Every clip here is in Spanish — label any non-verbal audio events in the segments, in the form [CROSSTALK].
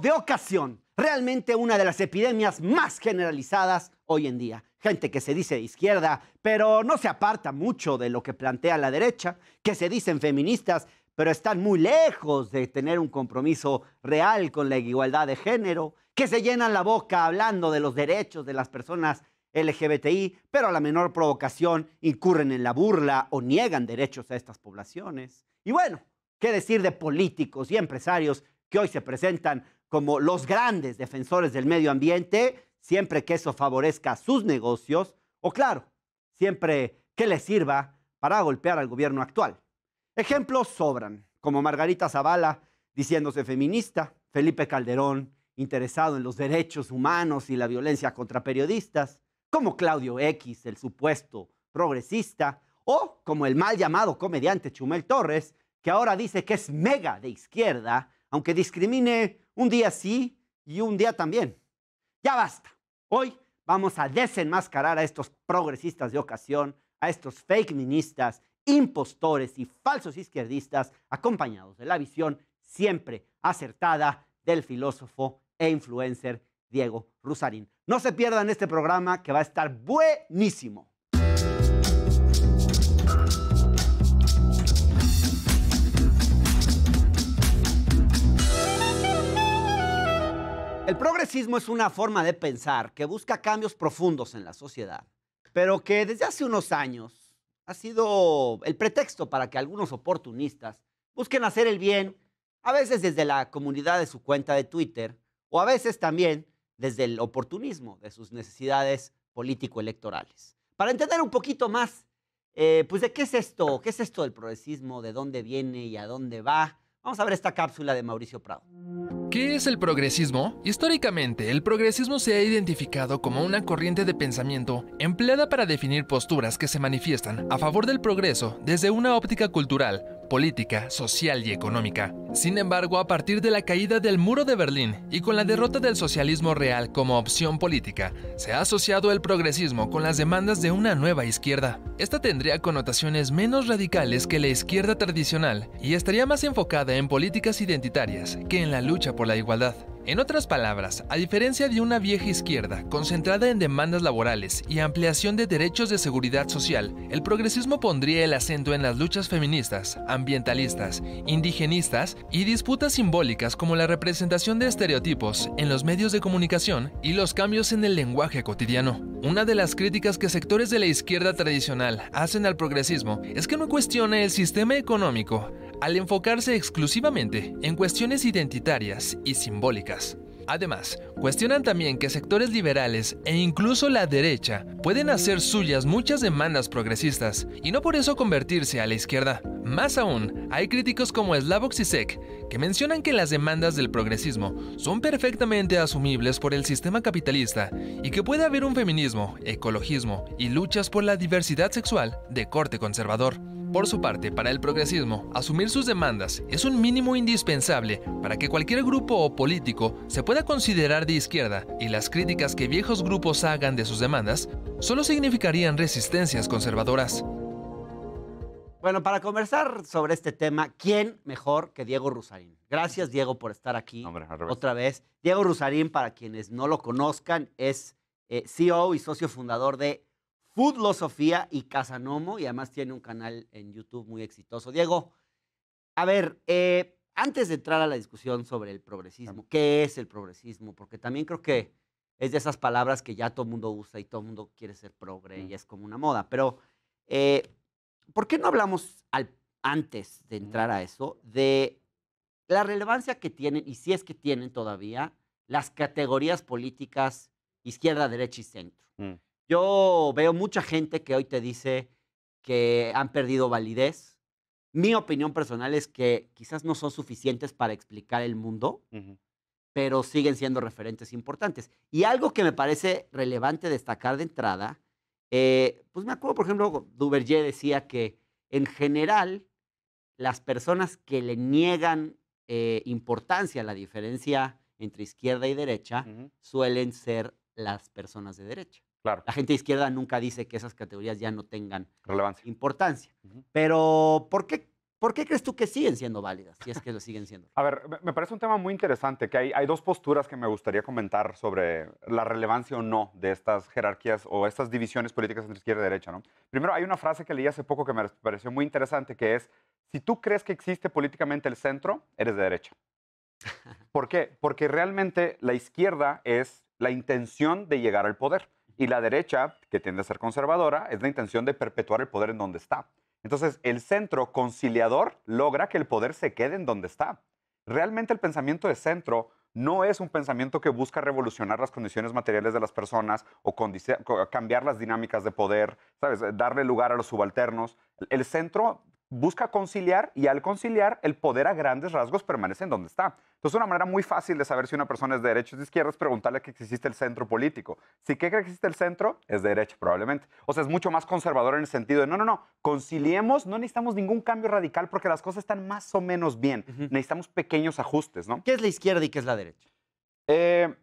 de ocasión, realmente una de las epidemias más generalizadas hoy en día. Gente que se dice de izquierda, pero no se aparta mucho de lo que plantea la derecha, que se dicen feministas, pero están muy lejos de tener un compromiso real con la igualdad de género, que se llenan la boca hablando de los derechos de las personas LGBTI, pero a la menor provocación incurren en la burla o niegan derechos a estas poblaciones. Y bueno, ¿qué decir de políticos y empresarios que hoy se presentan como los grandes defensores del medio ambiente, siempre que eso favorezca sus negocios, o claro, siempre que les sirva para golpear al gobierno actual. Ejemplos sobran, como Margarita Zavala diciéndose feminista, Felipe Calderón interesado en los derechos humanos y la violencia contra periodistas, como Claudio X, el supuesto progresista, o como el mal llamado comediante Chumel Torres, que ahora dice que es mega de izquierda aunque discrimine un día sí y un día también. Ya basta. Hoy vamos a desenmascarar a estos progresistas de ocasión, a estos fake ministas, impostores y falsos izquierdistas, acompañados de la visión siempre acertada del filósofo e influencer Diego Rusarín. No se pierdan este programa que va a estar buenísimo. El progresismo es una forma de pensar que busca cambios profundos en la sociedad, pero que desde hace unos años ha sido el pretexto para que algunos oportunistas busquen hacer el bien, a veces desde la comunidad de su cuenta de Twitter o a veces también desde el oportunismo de sus necesidades político-electorales. Para entender un poquito más, eh, pues de qué es esto, qué es esto del progresismo, de dónde viene y a dónde va, Vamos a ver esta cápsula de Mauricio Prado. ¿Qué es el progresismo? Históricamente, el progresismo se ha identificado como una corriente de pensamiento empleada para definir posturas que se manifiestan a favor del progreso desde una óptica cultural, política, social y económica. Sin embargo, a partir de la caída del muro de Berlín y con la derrota del socialismo real como opción política, se ha asociado el progresismo con las demandas de una nueva izquierda. Esta tendría connotaciones menos radicales que la izquierda tradicional y estaría más enfocada en políticas identitarias que en la lucha por la igualdad. En otras palabras, a diferencia de una vieja izquierda concentrada en demandas laborales y ampliación de derechos de seguridad social, el progresismo pondría el acento en las luchas feministas, ambientalistas, indigenistas y disputas simbólicas como la representación de estereotipos en los medios de comunicación y los cambios en el lenguaje cotidiano. Una de las críticas que sectores de la izquierda tradicional hacen al progresismo es que no cuestione el sistema económico, al enfocarse exclusivamente en cuestiones identitarias y simbólicas. Además, cuestionan también que sectores liberales e incluso la derecha pueden hacer suyas muchas demandas progresistas y no por eso convertirse a la izquierda. Más aún, hay críticos como Slavoj Zizek que mencionan que las demandas del progresismo son perfectamente asumibles por el sistema capitalista y que puede haber un feminismo, ecologismo y luchas por la diversidad sexual de corte conservador. Por su parte, para el progresismo, asumir sus demandas es un mínimo indispensable para que cualquier grupo o político se pueda considerar de izquierda y las críticas que viejos grupos hagan de sus demandas solo significarían resistencias conservadoras. Bueno, para conversar sobre este tema, ¿quién mejor que Diego Rusarín? Gracias, Diego, por estar aquí otra vez. Diego Rusarín, para quienes no lo conozcan, es eh, CEO y socio fundador de Food Sofía y Casanomo, y además tiene un canal en YouTube muy exitoso. Diego, a ver, eh, antes de entrar a la discusión sobre el progresismo, ¿qué es el progresismo? Porque también creo que es de esas palabras que ya todo el mundo usa y todo el mundo quiere ser progre y es como una moda. Pero, eh, ¿por qué no hablamos al, antes de entrar a eso de la relevancia que tienen, y si es que tienen todavía, las categorías políticas izquierda, derecha y centro? Mm. Yo veo mucha gente que hoy te dice que han perdido validez. Mi opinión personal es que quizás no son suficientes para explicar el mundo, pero siguen siendo referentes importantes. Y algo que me parece relevante destacar de entrada, eh, pues me acuerdo, por ejemplo, Duverger decía que en general las personas que le niegan eh, importancia a la diferencia entre izquierda y derecha suelen ser las personas de derecha. La gente de izquierda nunca dice que esas categorías ya no tengan Relevancia. importancia. Pero, ¿por qué, ¿por qué crees tú que siguen siendo válidas? Si es que lo siguen siendo. A ver, me parece un tema muy interesante, que hay, dos posturas que me gustaría comentar sobre la relevancia o no de estas jerarquías o estas divisiones políticas entre izquierda y derecha. Primero, hay una frase que leí hace poco que me pareció muy interesante, que es, si tú crees que existe políticamente el centro, eres de derecha. [LAUGHS] ¿Por qué? Porque realmente la izquierda es la intención de llegar al poder. Y la derecha, que tiende a ser conservadora, es la intención de perpetuar el poder en donde está. Entonces, el centro conciliador logra que el poder se quede en donde está. Realmente el pensamiento de centro no es un pensamiento que busca revolucionar las condiciones materiales de las personas o cambiar las dinámicas de poder, ¿sabes? darle lugar a los subalternos. El centro busca conciliar y al conciliar el poder a grandes rasgos permanece en donde está. Entonces una manera muy fácil de saber si una persona es de derecha o de izquierda es preguntarle que existe el centro político. Si cree que existe el centro, es de derecha probablemente. O sea, es mucho más conservador en el sentido de, no, no, no, conciliemos, no necesitamos ningún cambio radical porque las cosas están más o menos bien. Necesitamos pequeños ajustes, ¿no? ¿Qué es la izquierda y qué es la derecha? Eh,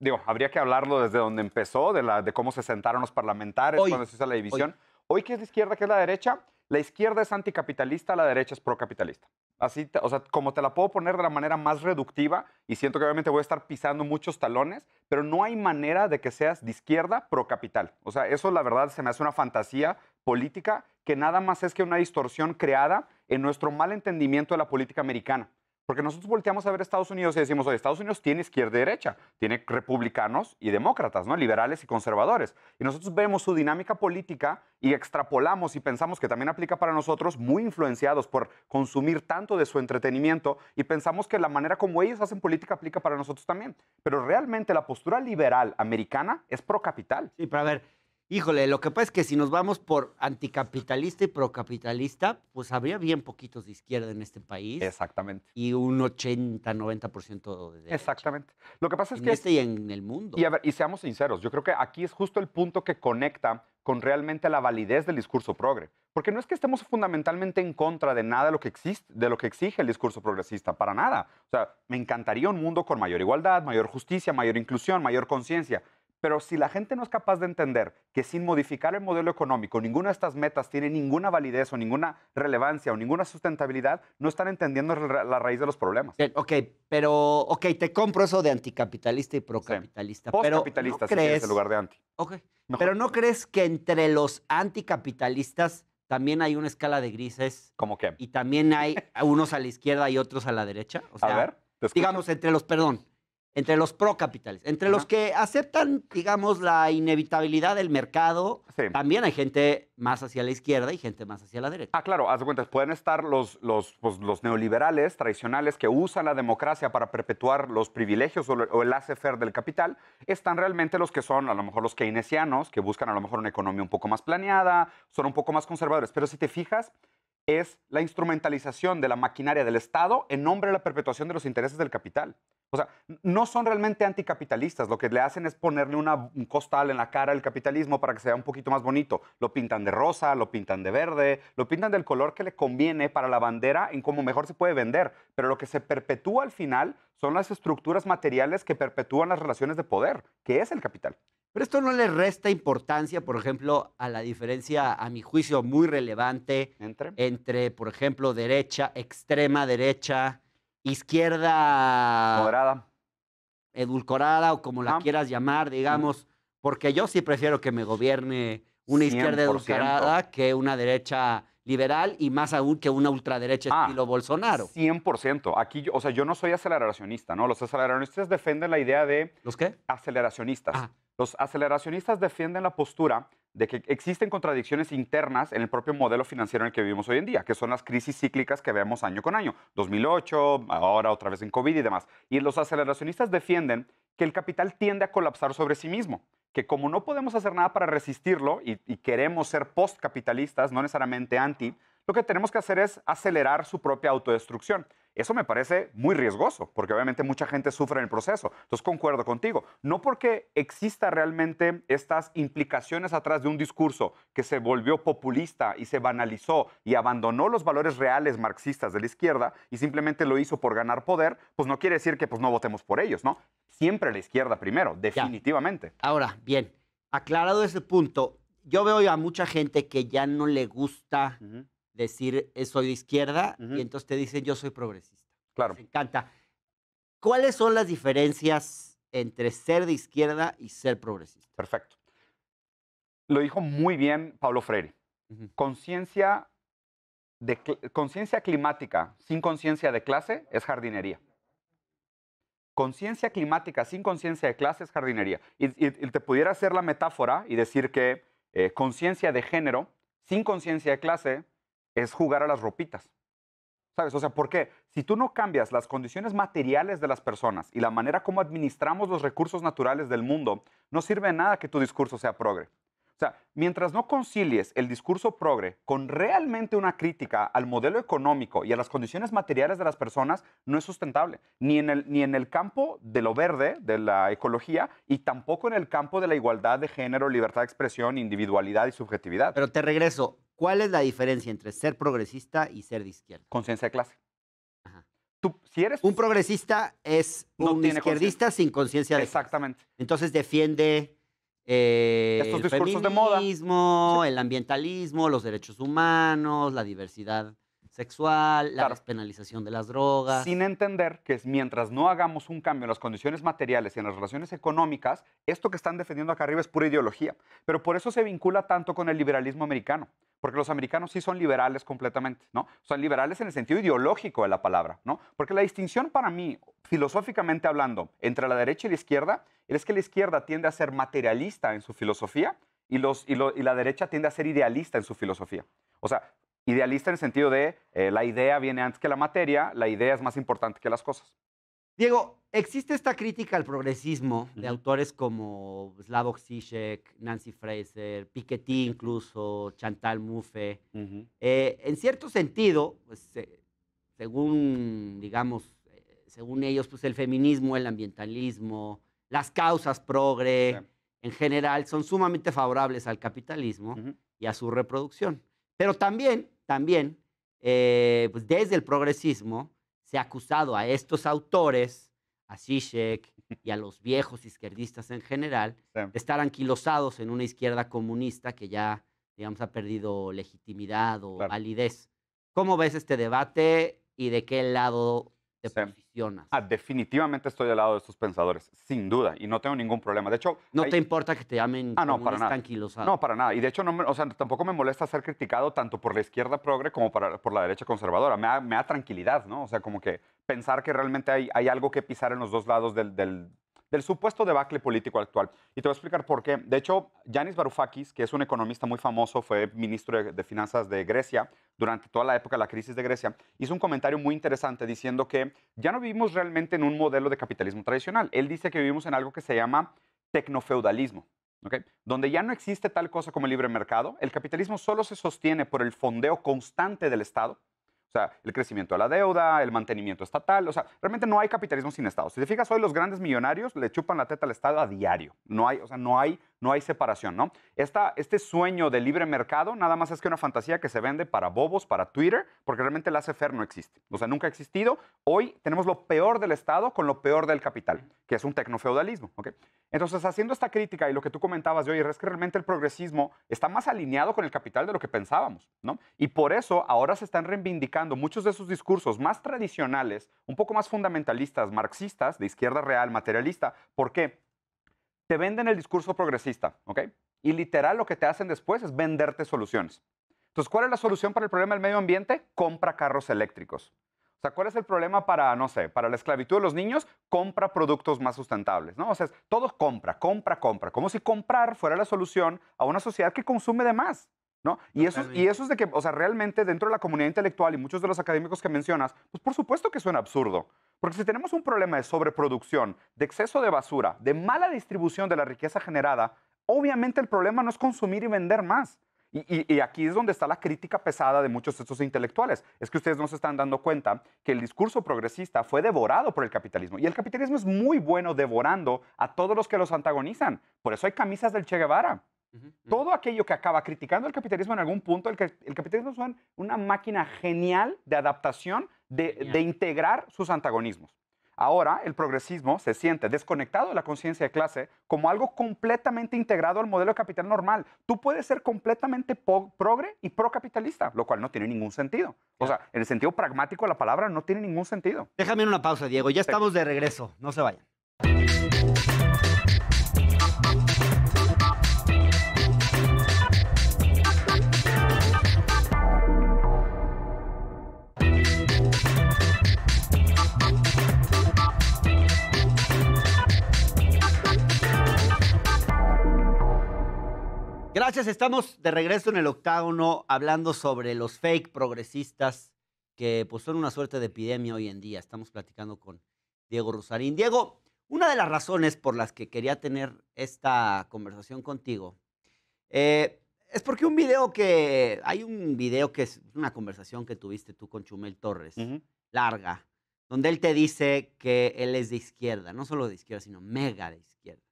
digo, habría que hablarlo desde donde empezó, de, la, de cómo se sentaron los parlamentarios, cuando se hizo la división. Hoy. Hoy, ¿qué es la izquierda, qué es la derecha? la izquierda es anticapitalista, la derecha es procapitalista. Así, o sea, como te la puedo poner de la manera más reductiva, y siento que obviamente voy a estar pisando muchos talones, pero no hay manera de que seas de izquierda procapital. O sea, eso la verdad se me hace una fantasía política que nada más es que una distorsión creada en nuestro mal entendimiento de la política americana. Porque nosotros volteamos a ver Estados Unidos y decimos, oye, Estados Unidos tiene izquierda y derecha, tiene republicanos y demócratas, ¿no? Liberales y conservadores. Y nosotros vemos su dinámica política y extrapolamos y pensamos que también aplica para nosotros, muy influenciados por consumir tanto de su entretenimiento y pensamos que la manera como ellos hacen política aplica para nosotros también. Pero realmente la postura liberal americana es pro capital. Sí, pero a ver, Híjole, lo que pasa es que si nos vamos por anticapitalista y procapitalista, pues habría bien poquitos de izquierda en este país. Exactamente. Y un 80, 90% de derecha. Exactamente. Lo que pasa es en que... este y en el mundo. Y, y seamos sinceros, yo creo que aquí es justo el punto que conecta con realmente la validez del discurso progre. Porque no es que estemos fundamentalmente en contra de nada de lo que, existe, de lo que exige el discurso progresista, para nada. O sea, me encantaría un mundo con mayor igualdad, mayor justicia, mayor inclusión, mayor conciencia. Pero si la gente no es capaz de entender que sin modificar el modelo económico ninguna de estas metas tiene ninguna validez o ninguna relevancia o ninguna sustentabilidad, no están entendiendo la raíz de los problemas. Ok, pero ok, te compro eso de anticapitalista y procapitalista. Postcapitalista, pero ¿no crees... en lugar de anti. Ok, pero ¿no crees que entre los anticapitalistas también hay una escala de grises? ¿Cómo qué? Y también hay unos a la izquierda y otros a la derecha. O a ver, digamos, entre los, perdón, entre los procapitales, entre los que aceptan, digamos, la inevitabilidad del mercado, también hay gente más hacia la izquierda y gente más hacia la derecha. Ah, claro, haz de cuenta, pueden estar los, pues, los, neoliberales tradicionales que usan la democracia para perpetuar los privilegios o, el laissez-faire del capital, están realmente los que son a lo mejor los keynesianos, que buscan a lo mejor una economía un poco más planeada, son un poco más conservadores, pero si te fijas, es la instrumentalización de la maquinaria del Estado en nombre de la perpetuación de los intereses del capital. O sea, no son realmente anticapitalistas, lo que le hacen es ponerle una, un costal en la cara al capitalismo para que sea un poquito más bonito. Lo pintan de rosa, lo pintan de verde, lo pintan del color que le conviene para la bandera en cómo mejor se puede vender, pero lo que se perpetúa al final son las estructuras materiales que perpetúan las relaciones de poder, que es el capital. Pero esto no le resta importancia, por ejemplo, a la diferencia, a mi juicio, muy relevante entre, por ejemplo, derecha, extrema derecha, izquierda... Moderada. Edulcorada o como la quieras llamar, digamos, porque yo sí prefiero que me gobierne una izquierda edulcorada que una derecha liberal y más aún que una ultraderecha ah, estilo Bolsonaro. 100%. Aquí, o sea, yo no soy aceleracionista, ¿no? Los aceleracionistas defienden la idea de... ¿Los qué? Aceleracionistas. Ah. Los aceleracionistas defienden la postura de que existen contradicciones internas en el propio modelo financiero en el que vivimos hoy en día, que son las crisis cíclicas que vemos año con año, 2008, ahora otra vez en COVID y demás. Y los aceleracionistas defienden que el capital tiende a colapsar sobre sí mismo que como no podemos hacer nada para resistirlo y, queremos ser postcapitalistas, no necesariamente anti, lo que tenemos que hacer es acelerar su propia autodestrucción. Eso me parece muy riesgoso, porque obviamente mucha gente sufre en el proceso. Entonces concuerdo contigo. No porque exista realmente estas implicaciones atrás de un discurso que se volvió populista y se banalizó y abandonó los valores reales marxistas de la izquierda y simplemente lo hizo por ganar poder, pues no quiere decir que pues, no votemos por ellos, ¿no? siempre la izquierda primero, definitivamente. Ahora, bien, aclarado ese punto, yo veo a mucha gente que ya no le gusta decir eh, soy de izquierda y entonces te dicen yo soy progresista. Claro. Me encanta. ¿Cuáles son las diferencias entre ser de izquierda y ser progresista? Perfecto. Lo dijo muy bien Pablo Freire. conciencia climática sin conciencia de clase es jardinería conciencia climática sin conciencia de clase es jardinería. Y, te pudiera hacer la metáfora y decir que eh, conciencia de género sin conciencia de clase es jugar a las ropitas. ¿Sabes? O sea, ¿por qué? Si tú no cambias las condiciones materiales de las personas y la manera como administramos los recursos naturales del mundo, no sirve nada que tu discurso sea progre sea, mientras no concilies el discurso progre con realmente una crítica al modelo económico y a las condiciones materiales de las personas, no es sustentable, ni en el, ni en el campo de lo verde, de la ecología, y tampoco en el campo de la igualdad de género, libertad de expresión, individualidad y subjetividad. Pero te regreso, ¿cuál es la diferencia entre ser progresista y ser de izquierda? Conciencia de clase. Tú, si eres... Un progresista es un izquierdista sin conciencia de... Exactamente. Entonces defiende eh, Estos el feminismo, de moda. El ambientalismo, los derechos humanos, la diversidad sexual, la despenalización de las drogas. Sin entender que mientras no hagamos un cambio en las condiciones materiales y en las relaciones económicas, esto que están defendiendo acá arriba es pura ideología. Pero por eso se vincula tanto con el liberalismo americano. Porque los americanos sí son liberales completamente, ¿no? Son liberales en el sentido ideológico de la palabra, ¿no? Porque la distinción para mí, filosóficamente hablando, entre la derecha y la izquierda, es que la izquierda tiende a ser materialista en su filosofía y, los, y, y la derecha tiende a ser idealista en su filosofía. O sea, Idealista en el sentido de eh, la idea viene antes que la materia, la idea es más importante que las cosas. Diego, existe esta crítica al progresismo de autores como Slavoj Zizek, Nancy Fraser, Piketty incluso, Chantal Mouffe. Eh, en cierto sentido, pues, según, digamos, eh, según ellos, pues el feminismo, el ambientalismo, las causas progre, en general, son sumamente favorables al capitalismo y a su reproducción. Pero también, también, eh, pues, desde el progresismo se ha acusado a estos autores, a Zizek [LAUGHS] y a los viejos izquierdistas en general, de estar anquilosados en una izquierda comunista que ya, digamos, ha perdido legitimidad o validez. ¿Cómo ves este debate y de qué lado te posicionas. Ah, definitivamente estoy al lado de estos pensadores, sin duda, y no tengo ningún problema. De hecho... No te importa que te llamen ah, no, para nada. No, para nada. Y de hecho, no sea, tampoco me molesta ser criticado tanto por la izquierda progre como por la derecha conservadora. Me da, me da tranquilidad, ¿no? O sea, como que pensar que realmente hay, hay algo que pisar en los dos lados del, del supuesto debacle político actual. Y te voy a explicar por qué. De hecho, Yanis Varoufakis, que es un economista muy famoso, fue ministro de, Finanzas de Grecia durante toda la época de la crisis de Grecia, hizo un comentario muy interesante diciendo que ya no vivimos realmente en un modelo de capitalismo tradicional. Él dice que vivimos en algo que se llama tecnofeudalismo. ¿Okay? donde ya no existe tal cosa como el libre mercado, el capitalismo solo se sostiene por el fondeo constante del Estado, o sea, el crecimiento de la deuda, el mantenimiento estatal. O sea, realmente no hay capitalismo sin Estado. Si te fijas, hoy los grandes millonarios le chupan la teta al Estado a diario. No hay, o sea, no hay no hay separación, ¿no? Esta, este sueño de libre mercado nada más es que una fantasía que se vende para bobos, para Twitter, porque realmente la CFER no existe. O sea, nunca ha existido. Hoy tenemos lo peor del Estado con lo peor del capital, que es un tecnofeudalismo, ¿ok? Entonces, haciendo esta crítica y lo que tú comentabas de hoy, es que realmente el progresismo está más alineado con el capital de lo que pensábamos, ¿no? Y por eso ahora se están reivindicando muchos de esos discursos más tradicionales, un poco más fundamentalistas, marxistas, de izquierda real, materialista. ¿Por qué? te venden el discurso progresista, ¿ok? Y literal lo que te hacen después es venderte soluciones. Entonces, ¿cuál es la solución para el problema del medio ambiente? Compra carros eléctricos. O sea, ¿cuál es el problema para, no sé, para la esclavitud de los niños? Compra productos más sustentables, ¿no? O sea, todo compra, compra, compra. Como si comprar fuera la solución a una sociedad que consume de más. Y, eso, es de que, o sea, realmente dentro de la comunidad intelectual y muchos de los académicos que mencionas, pues por supuesto que suena absurdo. Porque si tenemos un problema de sobreproducción, de exceso de basura, de mala distribución de la riqueza generada, obviamente el problema no es consumir y vender más. y, aquí es donde está la crítica pesada de muchos de estos intelectuales. Es que ustedes no se están dando cuenta que el discurso progresista fue devorado por el capitalismo. Y el capitalismo es muy bueno devorando a todos los que los antagonizan. Por eso hay camisas del Che Guevara. Todo aquello que acaba criticando el capitalismo en algún punto, el, capitalismo es una máquina genial de adaptación, de, integrar sus antagonismos. Ahora el progresismo se siente desconectado de la conciencia de clase como algo completamente integrado al modelo capital normal. Tú puedes ser completamente progre y procapitalista, lo cual no tiene ningún sentido. O sea, en el sentido pragmático de la palabra no tiene ningún sentido. Déjame una pausa, Diego. Ya estamos de regreso. No se vayan. Gracias, estamos de regreso en el octágono hablando sobre los fake progresistas que pues son una suerte de epidemia hoy en día. Estamos platicando con Diego Rosarín. Diego, una de las razones por las que quería tener esta conversación contigo eh, es porque un video que, hay un video que es una conversación que tuviste tú con Chumel Torres, larga, donde él te dice que él es de izquierda, no solo de izquierda, sino mega de izquierda.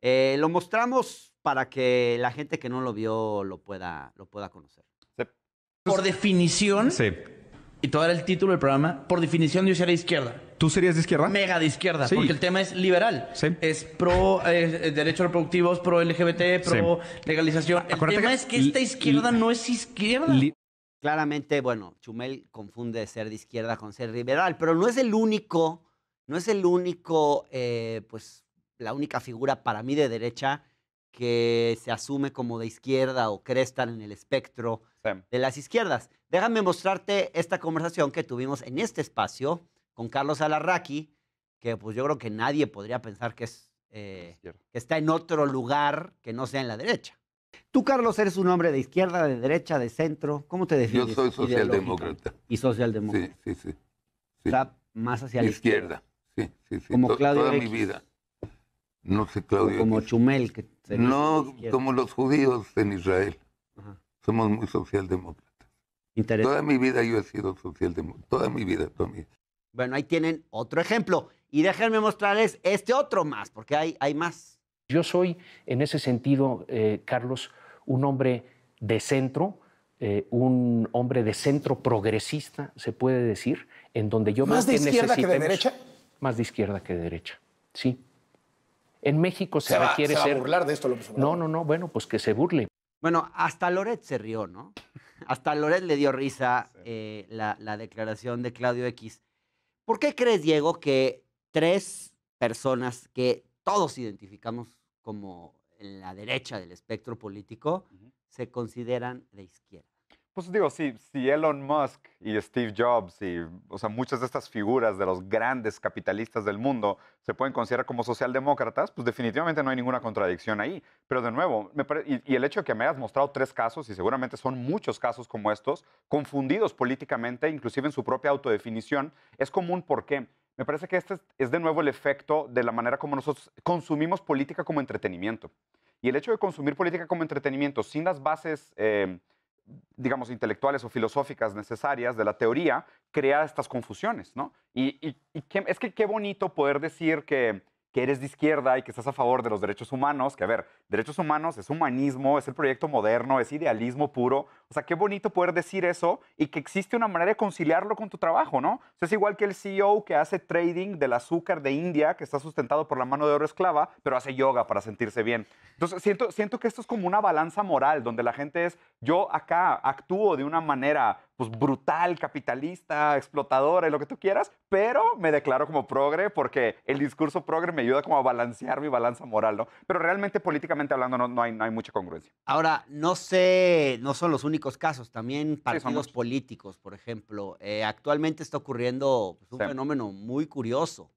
Eh, lo mostramos para que la gente que no lo vio lo pueda, lo pueda conocer. Por definición, y todo era el título del programa, por definición yo sería izquierda. ¿Tú serías de izquierda? Mega de izquierda, porque el tema es liberal. Es pro eh, eh, derechos reproductivos, pro LGBT, pro legalización. El tema es que esta izquierda no es izquierda. Claramente, bueno, Chumel confunde ser de izquierda con ser liberal, pero no es el único, no es el único, pues, la única figura para mí de derecha que se asume como de izquierda o cresta en el espectro de las izquierdas. Déjame mostrarte esta conversación que tuvimos en este espacio con Carlos Alarraqui, que pues yo creo que nadie podría pensar que, es, eh, que está en otro lugar que no sea en la derecha. Tú, Carlos, eres un hombre de izquierda, de derecha, de centro. ¿Cómo te defines? Yo soy socialdemócrata. Y socialdemócrata. Sí, sí, sí. Está más hacia la izquierda. Sí, sí, sí. Como Claudio toda mi vida. No sé, Claudio. como Chumel. no, como los judíos en Israel. Somos muy socialdemócratas. Interesante. Toda mi vida yo he sido socialdemócrata. Toda mi vida, toda mi vida. Bueno, ahí tienen otro ejemplo. Y déjenme mostrarles este otro más, porque hay, hay más. Yo soy, en ese sentido, eh, Carlos, un hombre de centro, eh, un hombre de centro progresista, se puede decir, en donde yo más de izquierda que de derecha. Más de izquierda que de derecha, sí. En México se, requiere A burlar de esto lo Obrador. No, no, no, bueno, pues que se burle. Bueno, hasta Loret se rió, ¿no? Hasta Loret le dio risa eh, la, declaración de Claudio X. ¿Por qué crees, Diego, que tres personas que todos identificamos como en la derecha del espectro político se consideran de izquierda? Pues digo, si, si Elon Musk y Steve Jobs y, sea, muchas de estas figuras de los grandes capitalistas del mundo se pueden considerar como socialdemócratas, pues definitivamente no hay ninguna contradicción ahí. Pero de nuevo, y, el hecho de que me hayas mostrado tres casos, y seguramente son muchos casos como estos, confundidos políticamente, inclusive en su propia autodefinición, es común porque me parece que este es, de nuevo el efecto de la manera como nosotros consumimos política como entretenimiento. Y el hecho de consumir política como entretenimiento sin las bases... Eh, digamos, intelectuales o filosóficas necesarias de la teoría, crea estas confusiones, ¿no? Y, es que qué bonito poder decir que, que eres de izquierda y que estás a favor de los derechos humanos, que a ver, derechos humanos es humanismo, es el proyecto moderno, es idealismo puro, o sea, qué bonito poder decir eso y que existe una manera de conciliarlo con tu trabajo, ¿no? O sea, es igual que el CEO que hace trading del azúcar de India, que está sustentado por la mano de oro esclava, pero hace yoga para sentirse bien. Entonces, siento, siento que esto es como una balanza moral, donde la gente es, yo acá actúo de una manera pues, brutal, capitalista, explotadora y lo que tú quieras, pero me declaro como progre porque el discurso progre me ayuda como a balancear mi balanza moral, ¿no? Pero realmente políticamente hablando no, no, hay, no hay mucha congruencia. Ahora, no sé, no son los únicos casos, también partidos políticos, por ejemplo. Eh, actualmente está ocurriendo pues, un fenómeno muy curioso.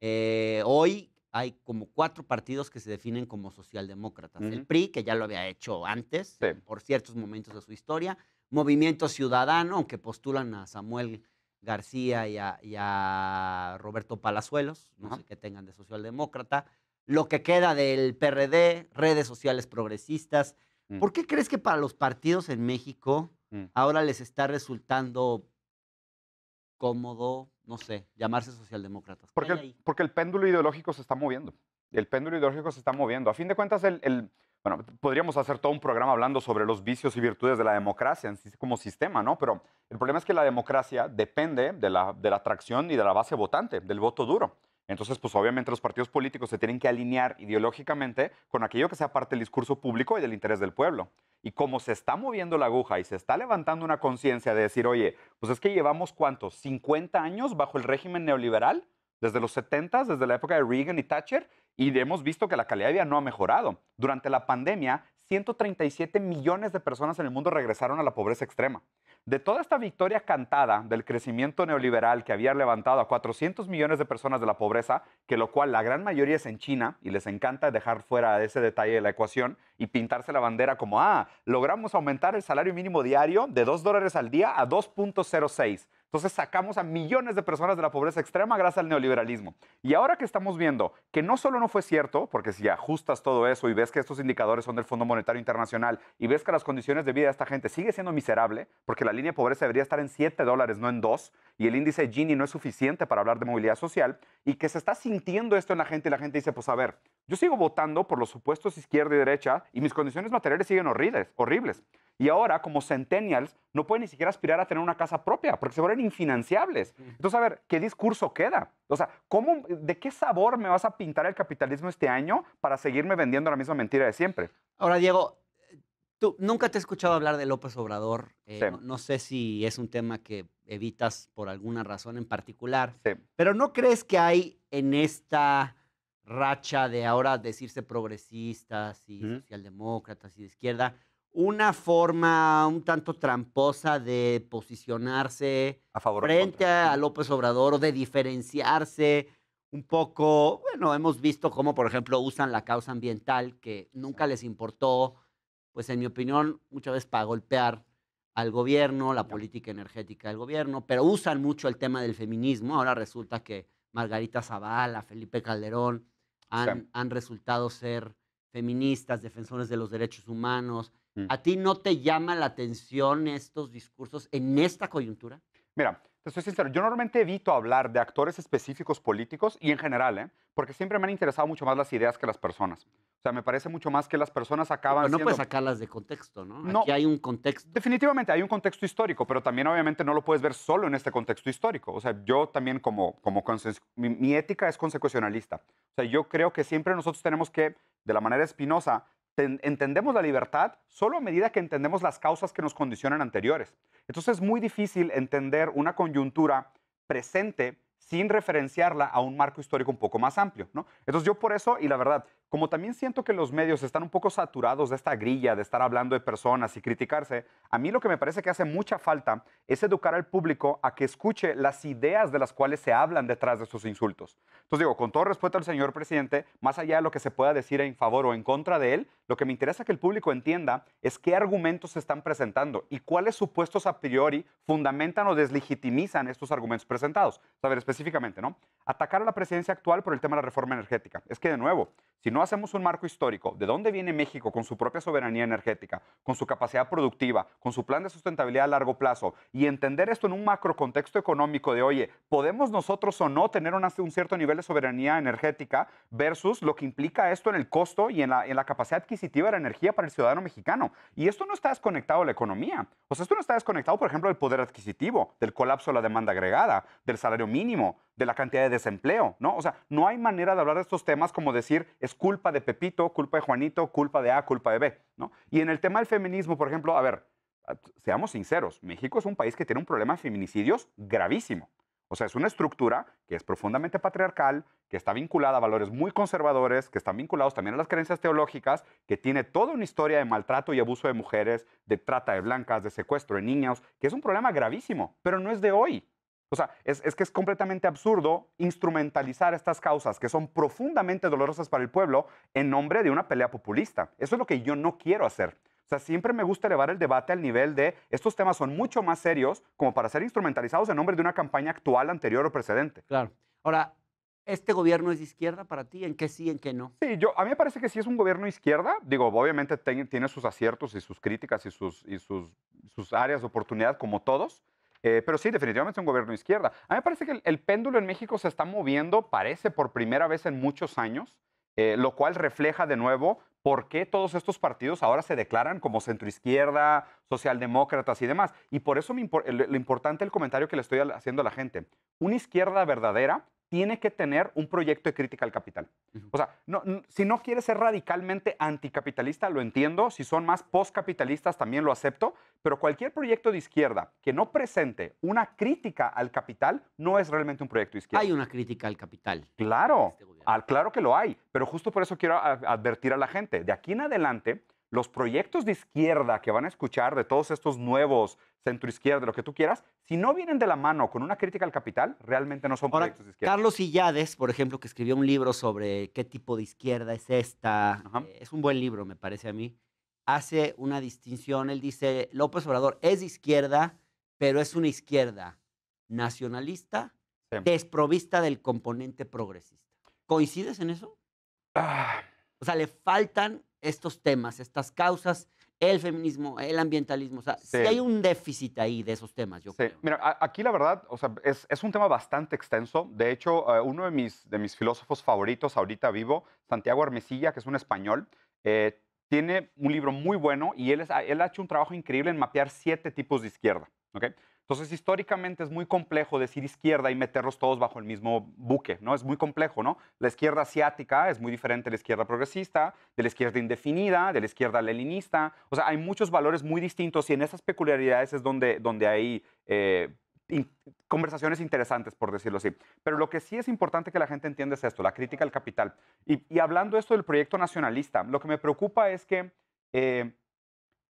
Eh, hoy hay como cuatro partidos que se definen como socialdemócratas. El PRI, que ya lo había hecho antes, por ciertos momentos de su historia. Movimiento Ciudadano, aunque postulan a Samuel García y a, Roberto Palazuelos, que tengan de socialdemócrata. Lo que queda del PRD, redes sociales progresistas, Mm. ¿Por qué crees que para los partidos en México mm. ahora les está resultando cómodo, no sé, llamarse socialdemócratas? Porque el, péndulo ideológico se está moviendo. El péndulo ideológico se está moviendo. A fin de cuentas, el, bueno, podríamos hacer todo un programa hablando sobre los vicios y virtudes de la democracia como sistema, ¿no? Pero el problema es que la democracia depende de la, de la atracción y de la base votante, del voto duro. Entonces, pues obviamente los partidos políticos se tienen que alinear ideológicamente con aquello que sea parte del discurso público y del interés del pueblo. Y como se está moviendo la aguja y se está levantando una conciencia de decir, oye, pues es que llevamos cuántos, 50 años bajo el régimen neoliberal, desde los 70, desde la época de Reagan y Thatcher, y hemos visto que la calidad de vida no ha mejorado. Durante la pandemia, 137 millones de personas en el mundo regresaron a la pobreza extrema. De toda esta victoria cantada del crecimiento neoliberal que había levantado a 400 millones de personas de la pobreza, que lo cual la gran mayoría es en China y les encanta dejar fuera ese detalle de la ecuación y pintarse la bandera como, ah, logramos aumentar el salario mínimo diario de 2 dólares al día a 2.06 entonces sacamos a millones de personas de la pobreza extrema gracias al neoliberalismo. Y ahora que estamos viendo que no solo no fue cierto, porque si ajustas todo eso y ves que estos indicadores son del Fondo Monetario Internacional y ves que las condiciones de vida de esta gente sigue siendo miserable, porque la línea de pobreza debería estar en 7 dólares, no en 2, y el índice Gini no es suficiente para hablar de movilidad social, y que se está sintiendo esto en la gente y la gente dice, pues a ver, yo sigo votando por los supuestos izquierda y derecha y mis condiciones materiales siguen horribles, horribles. Y ahora, como centennials, no pueden ni siquiera aspirar a tener una casa propia porque se vuelven infinanciables. Entonces, a ver, ¿qué discurso queda? O sea, ¿cómo, ¿de qué sabor me vas a pintar el capitalismo este año para seguirme vendiendo la misma mentira de siempre? Ahora, Diego, tú nunca te he escuchado hablar de López Obrador. Eh, no, sé si es un tema que evitas por alguna razón en particular. Pero ¿no crees que hay en esta racha de ahora decirse progresistas y socialdemócratas y de izquierda? una forma un tanto tramposa de posicionarse frente a López Obrador o de diferenciarse un poco. Bueno, hemos visto cómo, por ejemplo, usan la causa ambiental que nunca les importó, pues en mi opinión, muchas veces para golpear al gobierno, la política energética del gobierno, pero usan mucho el tema del feminismo. Ahora resulta que Margarita Zavala, Felipe Calderón han, han resultado ser feministas, defensores de los derechos humanos Mm. ¿A ti no te llama la atención estos discursos en esta coyuntura? Mira, te soy sincero, yo normalmente evito hablar de actores específicos políticos y en general, ¿eh? porque siempre me han interesado mucho más las ideas que las personas. O sea, me parece mucho más que las personas acaban pero no puedes sacarlas de contexto, ¿no? Aquí hay un contexto. Definitivamente hay un contexto histórico, pero también obviamente no lo puedes ver solo en este contexto histórico. O sea, yo también como, como mi, mi ética es consecucionalista. O sea, yo creo que siempre nosotros tenemos que, de la manera espinosa, entendemos la libertad solo a medida que entendemos las causas que nos condicionan anteriores. Entonces es muy difícil entender una coyuntura presente sin referenciarla a un marco histórico un poco más amplio. ¿no? Entonces yo por eso, y la verdad, como también siento que los medios están un poco saturados de esta grilla, de estar hablando de personas y criticarse, a mí lo que me parece que hace mucha falta es educar al público a que escuche las ideas de las cuales se hablan detrás de estos insultos. Entonces digo, con todo respeto al señor presidente, más allá de lo que se pueda decir en favor o en contra de él, lo que me interesa que el público entienda es qué argumentos se están presentando y cuáles supuestos a priori fundamentan o deslegitimizan estos argumentos presentados. Saber específicamente, ¿no? atacar a la presidencia actual por el tema de la reforma energética. Es que, de nuevo, si no hacemos un marco histórico de dónde viene México con su propia soberanía energética, con su capacidad productiva, con su plan de sustentabilidad a largo plazo, y entender esto en un macro contexto económico de, oye, ¿podemos nosotros o no tener un cierto nivel de soberanía energética versus lo que implica esto en el costo y en la, en la capacidad adquisitiva de la energía para el ciudadano mexicano? Y esto no está desconectado de la economía. O sea, esto no está desconectado, por ejemplo, del poder adquisitivo, del colapso de la demanda agregada, del salario mínimo, de la cantidad de desempleo, ¿no? O sea, no hay manera de hablar de estos temas como decir es culpa de Pepito, culpa de Juanito, culpa de A, culpa de B, ¿no? Y en el tema del feminismo, por ejemplo, a ver, seamos sinceros, México es un país que tiene un problema de feminicidios gravísimo. O sea, es una estructura que es profundamente patriarcal, que está vinculada a valores muy conservadores, que están vinculados también a las creencias teológicas, que tiene toda una historia de maltrato y abuso de mujeres, de trata de blancas, de secuestro de niños, que es un problema gravísimo, pero no es de hoy. O sea, es, que es completamente absurdo instrumentalizar estas causas que son profundamente dolorosas para el pueblo en nombre de una pelea populista. Eso es lo que yo no quiero hacer. O sea, siempre me gusta elevar el debate al nivel de estos temas son mucho más serios como para ser instrumentalizados en nombre de una campaña actual, anterior o precedente. Claro. Ahora, ¿Este gobierno es de izquierda para ti? ¿En qué sí, en qué no? Sí, yo, a mí me parece que sí es un gobierno izquierda. Digo, obviamente tiene sus aciertos y sus críticas y sus áreas de oportunidad como todos. Eh, pero sí, definitivamente un gobierno izquierda. A mí me parece que el, péndulo en México se está moviendo, parece, por primera vez en muchos años, eh, lo cual refleja de nuevo por qué todos estos partidos ahora se declaran como centroizquierda, socialdemócratas y demás. Y por eso lo importante el comentario que le estoy haciendo a la gente. Una izquierda verdadera tiene que tener un proyecto de crítica al capital. O sea, no, si no quiere ser radicalmente anticapitalista, lo entiendo. Si son más postcapitalistas, también lo acepto. Pero cualquier proyecto de izquierda que no presente una crítica al capital no es realmente un proyecto de izquierda. Hay una crítica al capital. Claro, este claro que lo hay. Pero justo por eso quiero advertir a la gente. De aquí en adelante, los proyectos de izquierda que van a escuchar de todos estos nuevos centroizquierda, lo que tú quieras, si no vienen de la mano con una crítica al capital, realmente no son proyectos de izquierda. Carlos Illades, por ejemplo, que escribió un libro sobre qué tipo de izquierda es esta, eh, es un buen libro, me parece a mí, hace una distinción. Él dice: López Obrador es de izquierda, pero es una izquierda nacionalista, desprovista del componente progresista. ¿Coincides en eso? Ah. O sea, le faltan estos temas, estas causas, el feminismo, el ambientalismo. O sea, si hay un déficit ahí de esos temas, yo sí. Mira, aquí la verdad, o sea, es, un tema bastante extenso. De hecho, eh, uno de mis, de mis filósofos favoritos ahorita vivo, Santiago Hermesilla, que es un español, eh, tiene un libro muy bueno y él, es, él ha hecho un trabajo increíble en mapear siete tipos de izquierda. ¿okay? Entonces, históricamente es muy complejo decir izquierda y meterlos todos bajo el mismo buque, ¿no? Es muy complejo, ¿no? La izquierda asiática es muy diferente de la izquierda progresista, de la izquierda indefinida, de la izquierda leninista. O sea, hay muchos valores muy distintos y en esas peculiaridades es donde, donde hay eh, conversaciones interesantes, por decirlo así. Pero lo que sí es importante que la gente entienda es esto, la crítica al capital. Y, hablando esto del proyecto nacionalista, lo que me preocupa es que eh,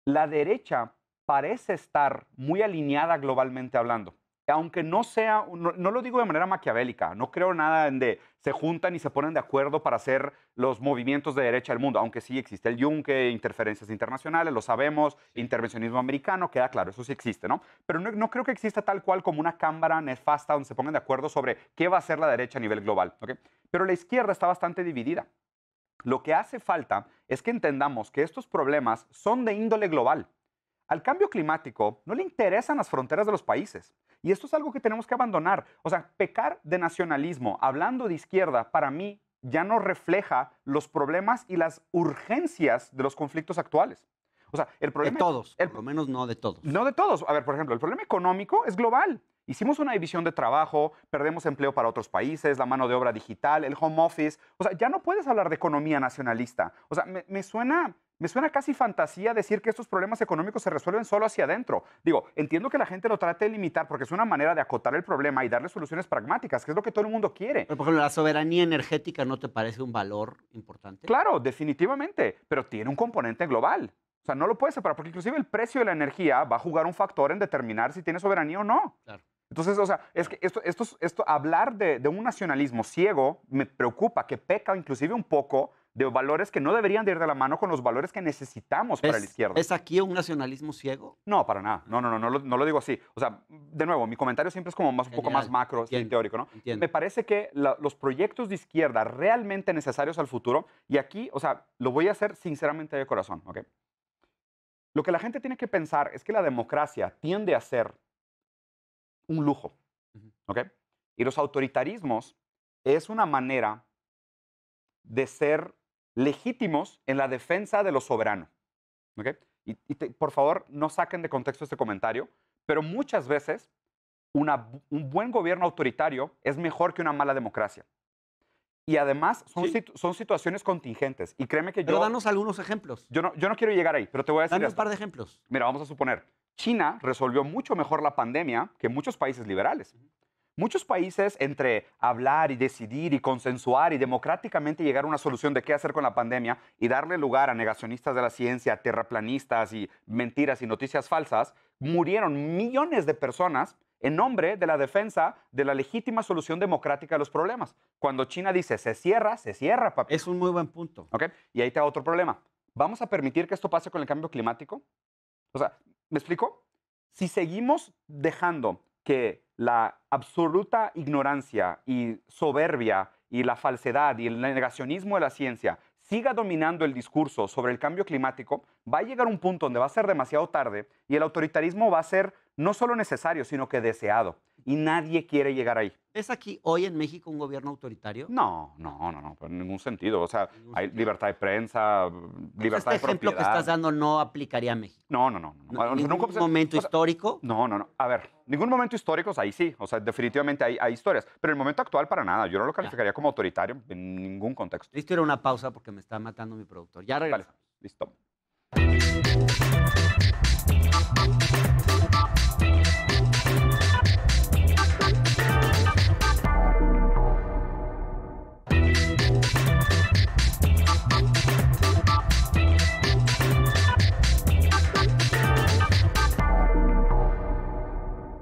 la derecha parece estar muy alineada globalmente hablando. Aunque no sea, no, lo digo de manera maquiavélica, no creo nada en de se juntan y se ponen de acuerdo para hacer los movimientos de derecha del mundo, aunque sí existe el yunque, interferencias internacionales, lo sabemos, intervencionismo americano, queda claro, eso sí existe, ¿no? Pero no, no creo que exista tal cual como una cámara nefasta donde se pongan de acuerdo sobre qué va a hacer la derecha a nivel global, ¿ok? Pero la izquierda está bastante dividida. Lo que hace falta es que entendamos que estos problemas son de índole global al cambio climático no le interesan las fronteras de los países. Y esto es algo que tenemos que abandonar. O sea, pecar de nacionalismo, hablando de izquierda, para mí ya no refleja los problemas y las urgencias de los conflictos actuales. O sea, el problema... De todos, el, por lo menos no de todos. No de todos. A ver, por ejemplo, el problema económico es global. Hicimos una división de trabajo, perdemos empleo para otros países, la mano de obra digital, el home office. O sea, ya no puedes hablar de economía nacionalista. O sea, me, me suena me suena casi fantasía decir que estos problemas económicos se resuelven solo hacia adentro. Digo, entiendo que la gente lo trate de limitar porque es una manera de acotar el problema y darle soluciones pragmáticas, que es lo que todo el mundo quiere. Pero, por ejemplo, ¿la soberanía energética no te parece un valor importante? Claro, definitivamente, pero tiene un componente global. O sea, no lo puedes separar porque inclusive el precio de la energía va a jugar un factor en determinar si tiene soberanía o no. Claro. Entonces, o sea, es que esto, hablar de un nacionalismo ciego me preocupa, que peca inclusive un poco de valores que no deberían de ir de la mano con los valores que necesitamos para la izquierda. ¿Es aquí un nacionalismo ciego? No, para nada. No, no, no, no, lo, no lo digo así. O sea, de nuevo, mi comentario siempre es como más, un poco más macro, y teórico, ¿no? Me parece que los proyectos de izquierda realmente necesarios al futuro, y aquí, o sea, lo voy a hacer sinceramente de corazón, ¿ok? Lo que la gente tiene que pensar es que la democracia tiende a ser un lujo, ¿ok? Y los autoritarismos es una manera de ser legítimos en la defensa de lo soberano. Y, por favor, no saquen de contexto este comentario, pero muchas veces un buen gobierno autoritario es mejor que una mala democracia. Y además son, situaciones contingentes. Y créeme que pero yo... danos algunos ejemplos. Yo no, quiero llegar ahí, pero te voy a decir... Danos un par de ejemplos. Mira, vamos a suponer, China resolvió mucho mejor la pandemia que muchos países liberales. Muchos países, entre hablar y decidir y consensuar y democráticamente llegar a una solución de qué hacer con la pandemia y darle lugar a negacionistas de la ciencia, terraplanistas y mentiras y noticias falsas, murieron millones de personas en nombre de la defensa de la legítima solución democrática a los problemas. Cuando China dice se cierra, se cierra, papi. Es un muy buen punto. Y ahí está otro problema. ¿Vamos a permitir que esto pase con el cambio climático? O sea, ¿me explico? Si seguimos dejando que la absoluta ignorancia y soberbia y la falsedad y el negacionismo de la ciencia siga dominando el discurso sobre el cambio climático, va a llegar un punto donde va a ser demasiado tarde y el autoritarismo va a ser no solo necesario, sino que deseado y nadie quiere llegar ahí. ¿Es aquí hoy en México un gobierno autoritario? No, no, no, no, en ningún sentido. O sea, hay libertad de prensa, libertad este de propiedad. ejemplo que estás dando no aplicaría a México. No, no, no. ¿Ningún momento histórico? No, no, no. A ver, ningún momento histórico, ahí sí. O sea, definitivamente hay, historias. Pero el momento actual para nada. Yo no lo calificaría como autoritario en ningún contexto. Listo, era una pausa porque me está matando mi productor. Ya regresamos. listo.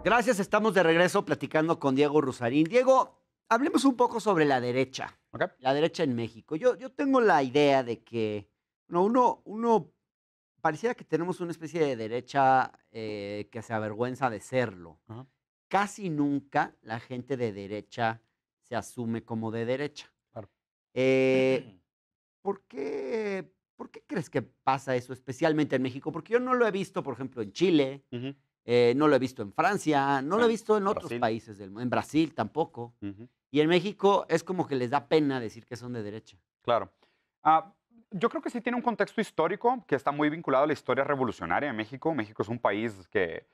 Gracias, estamos de regreso platicando con Diego Rusarín. Diego, hablemos un poco sobre la derecha. La derecha en México. Yo, yo tengo la idea de que no, uno, uno pareciera que tenemos una especie de derecha eh, que se avergüenza de serlo. Casi nunca la gente de derecha se asume como de derecha. Eh, [CLEARS THROAT] ¿por, qué, ¿por, qué, crees que pasa eso especialmente en México? Porque yo no lo he visto, por ejemplo, en Chile. Eh, no lo he visto en Francia, no lo he visto en otros países del mundo, en Brasil tampoco. Y en México es como que les da pena decir que son de derecha. Claro. Ah, yo creo que sí tiene un contexto histórico que está muy vinculado a la historia revolucionaria de México. México es un país que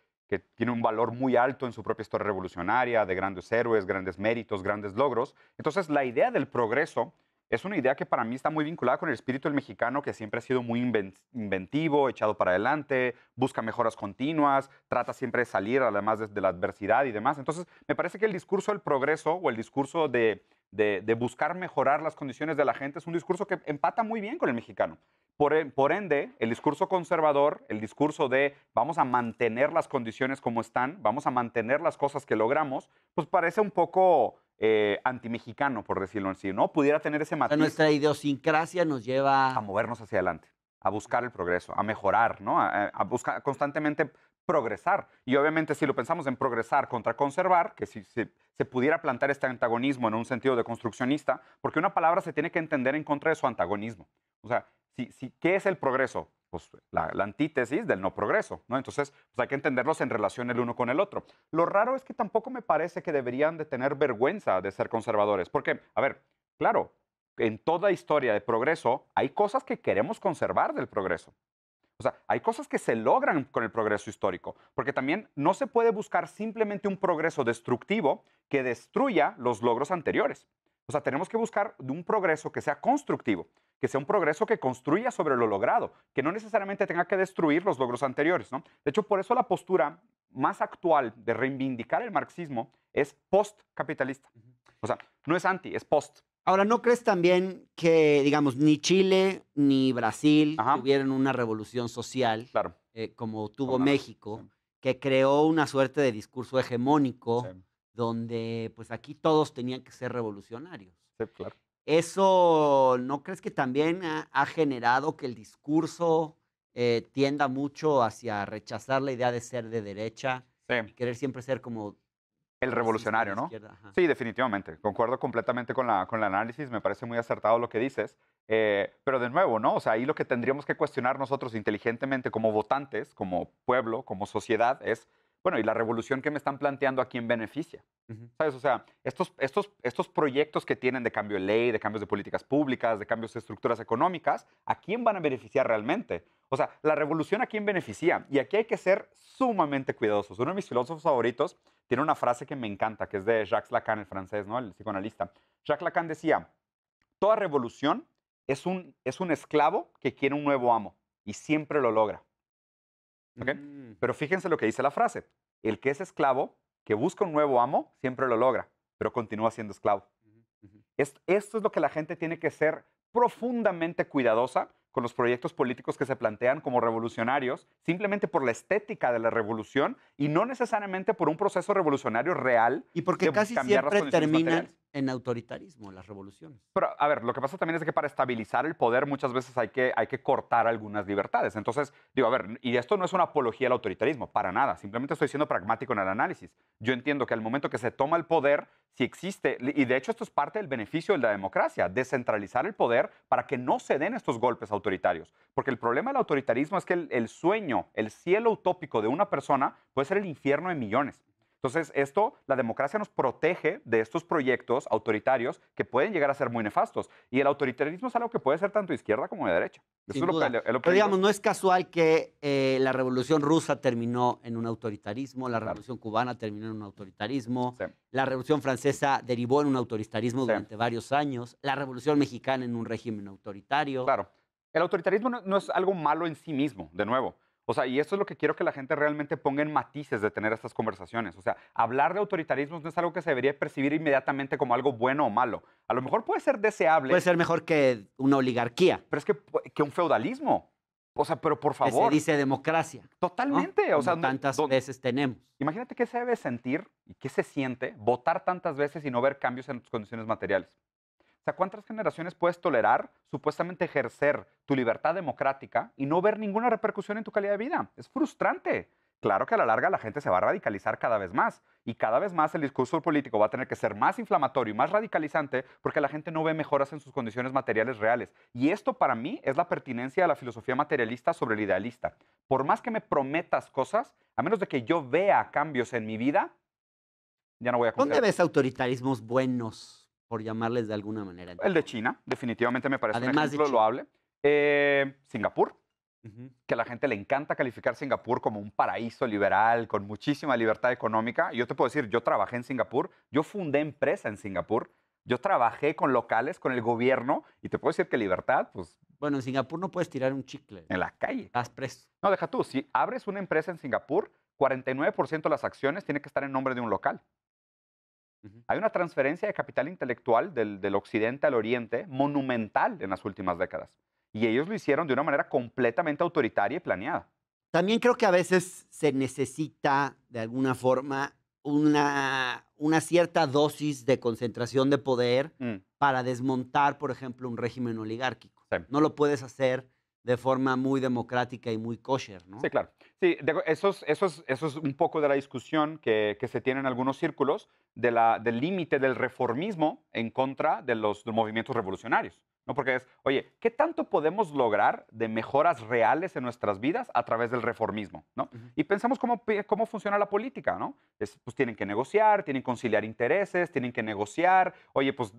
tiene un valor muy alto en su propia historia revolucionaria, de grandes héroes, grandes méritos, grandes logros. Entonces, la idea del progreso es una idea que para mí está muy vinculada con el espíritu del mexicano, que siempre ha sido muy inventivo, echado para adelante, busca mejoras continuas, trata siempre de salir además de, la adversidad y demás. Entonces, me parece que el discurso del progreso o el discurso de, buscar mejorar las condiciones de la gente es un discurso que empata muy bien con el mexicano. E, por ende, el discurso conservador, el discurso de vamos a mantener las condiciones como están, vamos a mantener las cosas que logramos, pues parece un poco eh, antimexicano, por decirlo así, ¿no? Pudiera tener ese matiz. nuestra idiosincrasia nos lleva... A movernos hacia adelante, a buscar el progreso, a mejorar, ¿no? A, buscar constantemente progresar. Y obviamente si lo pensamos en progresar contra conservar, que si, se pudiera plantar este antagonismo en un sentido de construccionista, porque una palabra se tiene que entender en contra de su antagonismo. O sea, si, si, ¿qué es el progreso? pues, la, antítesis del no progreso, ¿no? Entonces, pues, hay que entenderlos en relación el uno con el otro. Lo raro es que tampoco me parece que deberían de tener vergüenza de ser conservadores, porque, a ver, claro, en toda historia de progreso hay cosas que queremos conservar del progreso. O sea, hay cosas que se logran con el progreso histórico, porque también no se puede buscar simplemente un progreso destructivo que destruya los logros anteriores. O sea, tenemos que buscar un progreso que sea constructivo que sea un progreso que construya sobre lo logrado, que no necesariamente tenga que destruir los logros anteriores. ¿no? De hecho, por eso la postura más actual de reivindicar el marxismo es postcapitalista. O sea, no es anti, es post. Ahora, ¿no crees también que, digamos, ni Chile ni Brasil tuvieron una revolución social eh, como tuvo México, que creó una suerte de discurso hegemónico donde pues aquí todos tenían que ser revolucionarios? Sí, claro. ¿Eso no crees que también ha, generado que el discurso eh, tienda mucho hacia rechazar la idea de ser de derecha sí. querer siempre ser como... El revolucionario, ¿no? Sí, definitivamente. Concuerdo completamente con, la, con el análisis. Me parece muy acertado lo que dices. Eh, pero de nuevo, ¿no? O sea, ahí lo que tendríamos que cuestionar nosotros inteligentemente como votantes, como pueblo, como sociedad, es bueno, ¿y la revolución que me están planteando a quién beneficia? ¿Sabes? O sea, estos, proyectos que tienen de cambio de ley, de cambios de políticas públicas, de cambios de estructuras económicas, ¿a quién van a beneficiar realmente? O sea, la revolución a quién beneficia. Y aquí hay que ser sumamente cuidadosos. Uno de mis filósofos favoritos tiene una frase que me encanta, que es de Jacques Lacan, el francés, ¿no? El psicoanalista. Jacques Lacan decía, toda revolución es un, es un esclavo que quiere un nuevo amo y siempre lo logra. Mm. Pero fíjense lo que dice la frase. El que es esclavo, que busca un nuevo amo, siempre lo logra, pero continúa siendo esclavo. esto, es lo que la gente tiene que ser profundamente cuidadosa con los proyectos políticos que se plantean como revolucionarios, simplemente por la estética de la revolución y no necesariamente por un proceso revolucionario real. Y porque casi siempre terminan, en autoritarismo, en las revoluciones. Pero, a ver, lo que pasa también es que para estabilizar el poder muchas veces hay que, hay que cortar algunas libertades. Entonces, digo, a ver, y esto no es una apología al autoritarismo, para nada. Simplemente estoy siendo pragmático en el análisis. Yo entiendo que al momento que se toma el poder, si existe, y de hecho esto es parte del beneficio de la democracia, descentralizar el poder para que no se den estos golpes autoritarios. Porque el problema del autoritarismo es que el sueño, el cielo utópico de una persona puede ser el infierno de millones. Entonces, esto, la democracia nos protege de estos proyectos autoritarios que pueden llegar a ser muy nefastos. Y el autoritarismo es algo que puede ser tanto de izquierda como de derecha. Eso lo que, Pero digamos, no es casual que eh, la revolución rusa terminó en un autoritarismo, la revolución cubana terminó en un autoritarismo, la revolución francesa derivó en un autoritarismo durante varios años, la revolución mexicana en un régimen autoritario. Claro. El autoritarismo no, es algo malo en sí mismo, de nuevo. O sea, y esto es lo que quiero que la gente realmente ponga en matices de tener estas conversaciones. O sea, hablar de autoritarismos no es algo que se debería percibir inmediatamente como algo bueno o malo. A lo mejor puede ser deseable. Puede ser mejor que una oligarquía. Pero es que, que un feudalismo. O sea, pero por favor. se dice democracia. Totalmente. O sea, tantas veces tenemos. Imagínate qué se debe sentir y qué se siente votar tantas veces y no ver cambios en tus condiciones materiales. O sea, ¿cuántas generaciones puedes tolerar, supuestamente ejercer tu libertad democrática y no ver ninguna repercusión en tu calidad de vida? Es frustrante. Claro que a la larga la gente se va a radicalizar cada vez más y cada vez más el discurso político va a tener que ser más inflamatorio y más radicalizante porque la gente no ve mejoras en sus condiciones materiales reales. Y esto para mí es la pertinencia de la filosofía materialista sobre el idealista. Por más que me prometas cosas, a menos de que yo vea cambios en mi vida, ya no voy a cumplir. ¿Dónde ves autoritarismos buenos? por llamarles de alguna manera. El de China, definitivamente me parece Además un ejemplo loable. Eh, Singapur, que a la gente le encanta calificar Singapur como un paraíso liberal, con muchísima libertad económica. Yo te puedo decir, yo trabajé en Singapur, yo fundé empresa en Singapur, yo trabajé con locales, con el gobierno, y te puedo decir que libertad, pues... Bueno, en Singapur no puedes tirar un chicle. En la calle. Estás preso. No, deja tú, si abres una empresa en Singapur, 49% de las acciones tiene que estar en nombre de un local. Hay una transferencia de capital intelectual del, del occidente al oriente monumental en las últimas décadas. Y ellos lo hicieron de una manera completamente autoritaria y planeada. También creo que a veces se necesita, de alguna forma, una, una cierta dosis de concentración de poder mm. para desmontar, por ejemplo, un régimen oligárquico. No lo puedes hacer de forma muy democrática y muy kosher, ¿no? Sí, claro. Sí, eso, es, es, un poco de la discusión que, se tiene en algunos círculos de la, del límite del reformismo en contra de los, movimientos revolucionarios. ¿no? Porque es, oye, ¿qué tanto podemos lograr de mejoras reales en nuestras vidas a través del reformismo? ¿no? Y pensamos cómo, cómo funciona la política, ¿no? pues tienen que negociar, tienen que conciliar intereses, tienen que negociar, oye, pues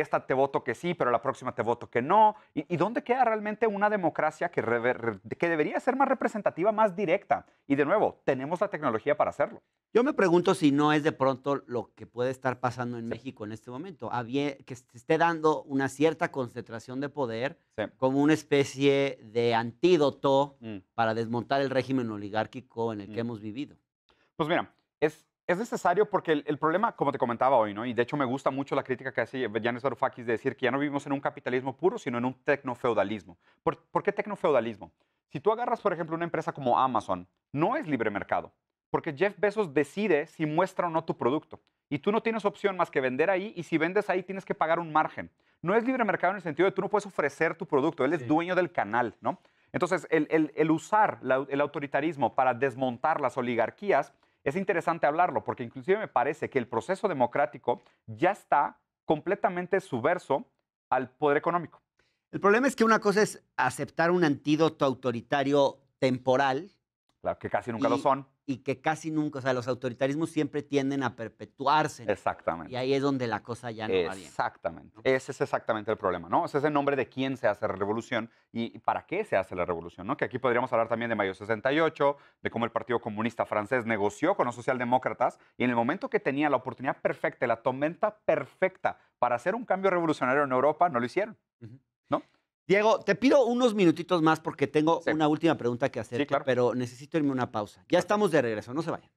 esta te voto que sí, pero la próxima te voto que no. ¿Y, dónde queda realmente una democracia que, debería ser más representativa, más directa? Y de nuevo, tenemos la tecnología para hacerlo. Yo me pregunto si no es de pronto lo que puede estar pasando en México en este momento, que se esté dando una cierta concentración de poder como una especie de antídoto mm. para desmontar el régimen oligárquico en el que mm. hemos vivido. Pues mira, es, es necesario porque el, problema, como te comentaba hoy, ¿no? y de hecho me gusta mucho la crítica que hace Yanis Varoufakis de decir que ya no vivimos en un capitalismo puro, sino en un tecnofeudalismo. ¿Por, qué tecnofeudalismo? Si tú agarras, por ejemplo, una empresa como Amazon, no es libre mercado, porque Jeff Bezos decide si muestra o no tu producto. Y tú no tienes opción más que vender ahí, y si vendes ahí tienes que pagar un margen. No es libre mercado en el sentido de que tú no puedes ofrecer tu producto, él es dueño del canal, ¿no? Entonces, el, usar el autoritarismo para desmontar las oligarquías es interesante hablarlo porque inclusive me parece que el proceso democrático ya está completamente subverso al poder económico. El problema es que una cosa es aceptar un antídoto autoritario temporal Claro, que casi nunca lo son. Y que casi nunca, o sea, los autoritarismos siempre tienden a perpetuarse. Exactamente. Y ahí es donde la cosa ya no va bien. Exactamente. Ese es exactamente el problema, ¿no? Ese es el nombre de quién se hace la revolución y para qué se hace la revolución, ¿no? Que aquí podríamos hablar también de mayo 68, de cómo el Partido Comunista Francés negoció con los socialdemócratas y en el momento que tenía la oportunidad perfecta, la tormenta perfecta para hacer un cambio revolucionario en Europa, no lo hicieron. Diego, te pido unos minutitos más porque tengo una última pregunta que hacer, pero necesito irme una pausa. Ya estamos de regreso, no se vayan.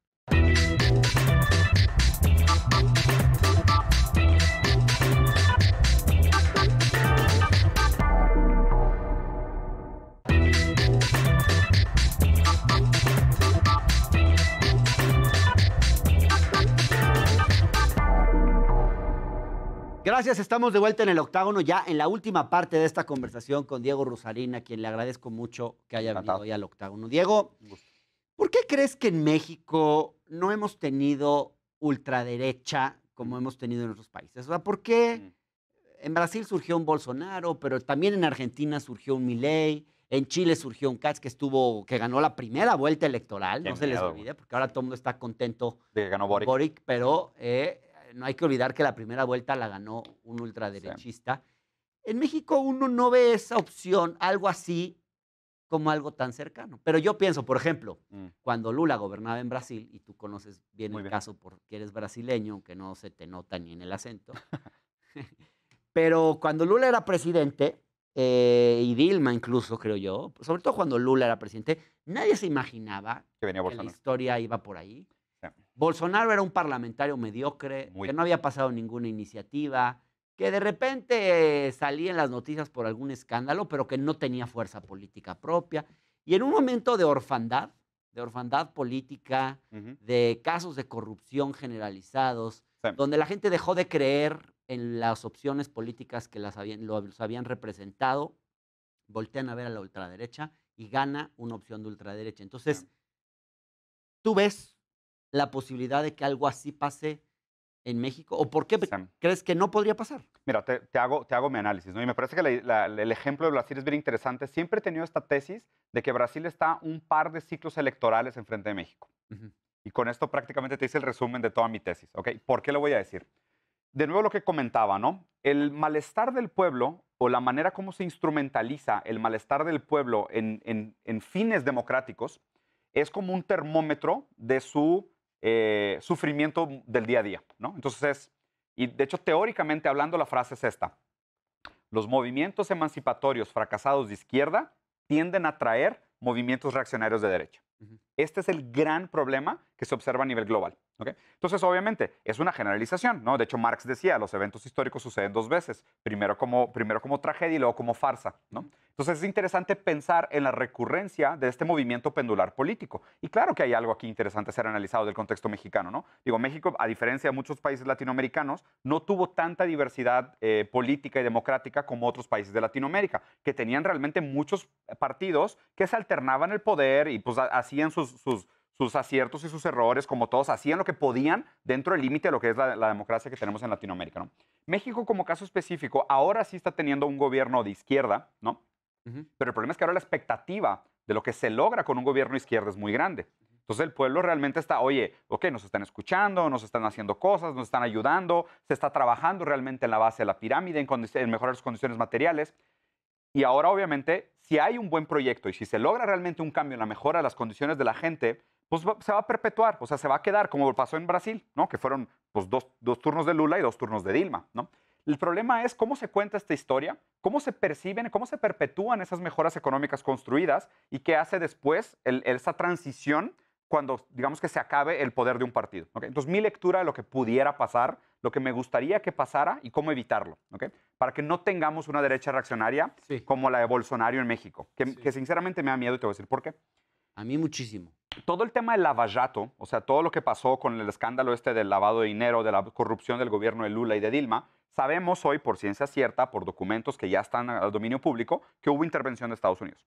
Gracias, estamos de vuelta en el octágono, ya en la última parte de esta conversación con Diego Rosarín, a quien le agradezco mucho que haya venido hoy al octágono. Diego, ¿por qué crees que en México no hemos tenido ultraderecha como mm. hemos tenido en otros países? O sea, ¿por qué mm. en Brasil surgió un Bolsonaro, pero también en Argentina surgió un Milei? En Chile surgió un Katz que estuvo, que ganó la primera vuelta electoral, no se les olvide, porque ahora todo el mundo está contento de que ganó Boric, pero eh, no hay que olvidar que la primera vuelta la ganó un ultraderechista. En México uno no ve esa opción, algo así, como algo tan cercano. Pero yo pienso, por ejemplo, mm. cuando Lula gobernaba en Brasil, y tú conoces bien el caso porque eres brasileño, aunque no se te nota ni en el acento, [LAUGHS] pero cuando Lula era presidente, eh, y Dilma incluso, creo yo, sobre todo cuando Lula era presidente, nadie se imaginaba que, venía que la historia iba por ahí. Bolsonaro era un parlamentario mediocre, que no había pasado ninguna iniciativa, que de repente eh, salía en las noticias por algún escándalo, pero que no tenía fuerza política propia. Y en un momento de orfandad, de orfandad política, de casos de corrupción generalizados, donde la gente dejó de creer en las opciones políticas que las habían, los habían representado, voltean a ver a la ultraderecha y gana una opción de ultraderecha. Entonces, tú ves la posibilidad de que algo así pase en México? ¿O por qué crees que no podría pasar? Mira, te, hago, te hago mi análisis, ¿no? Y me parece que el ejemplo de Brasil es bien interesante. Siempre he tenido esta tesis de que Brasil está un par de ciclos electorales enfrente de México. Y con esto prácticamente te hice el resumen de toda mi tesis, ¿ok? ¿Por qué lo voy a decir? De nuevo lo que comentaba, ¿no? El malestar del pueblo o la manera como se instrumentaliza el malestar del pueblo en fines democráticos es como un termómetro de su eh, sufrimiento del día a día, Entonces es, y de hecho teóricamente hablando la frase es esta, los movimientos emancipatorios fracasados de izquierda tienden a traer movimientos reaccionarios de derecha. Este es el gran problema que se observa a nivel global. Entonces, obviamente, es una generalización. ¿no? De hecho, Marx decía, los eventos históricos suceden dos veces, primero como, primero como tragedia y luego como farsa. ¿no? Entonces, es interesante pensar en la recurrencia de este movimiento pendular político. Y claro que hay algo aquí interesante a ser analizado del contexto mexicano. ¿no? Digo, México, a diferencia de muchos países latinoamericanos, no tuvo tanta diversidad eh, política y democrática como otros países de Latinoamérica, que tenían realmente muchos partidos que se alternaban el poder y pues hacían sus, sus, aciertos y sus errores, como todos hacían lo que podían dentro del límite de lo que es la, democracia que tenemos en Latinoamérica. ¿no? México, como caso específico, ahora sí está teniendo un gobierno de izquierda, ¿no? Pero el problema es que ahora la expectativa de lo que se logra con un gobierno de izquierda es muy grande. Entonces el pueblo realmente está, oye, ok, nos están escuchando, nos están haciendo cosas, nos están ayudando, se está trabajando realmente en la base de la pirámide, en, en mejorar las condiciones materiales, y ahora, obviamente, si hay un buen proyecto y si se logra realmente un cambio en la mejora de las condiciones de la gente, pues se va a perpetuar, o sea, se va a quedar, como pasó en Brasil, ¿no? Que fueron pues, dos, turnos de Lula y dos turnos de Dilma, El problema es cómo se cuenta esta historia, cómo se perciben, cómo se perpetúan esas mejoras económicas construidas y qué hace después esa transición cuando digamos que se acabe el poder de un partido. Entonces, mi lectura de lo que pudiera pasar, lo que me gustaría que pasara y cómo evitarlo, para que no tengamos una derecha reaccionaria como la de Bolsonaro en México, que, que, sinceramente me da miedo y te voy a decir por qué. A mí muchísimo. Todo el tema del lavallato, o sea, todo lo que pasó con el escándalo este del lavado de dinero, de la corrupción del gobierno de Lula y de Dilma, sabemos hoy por ciencia cierta, por documentos que ya están al dominio público, que hubo intervención de Estados Unidos.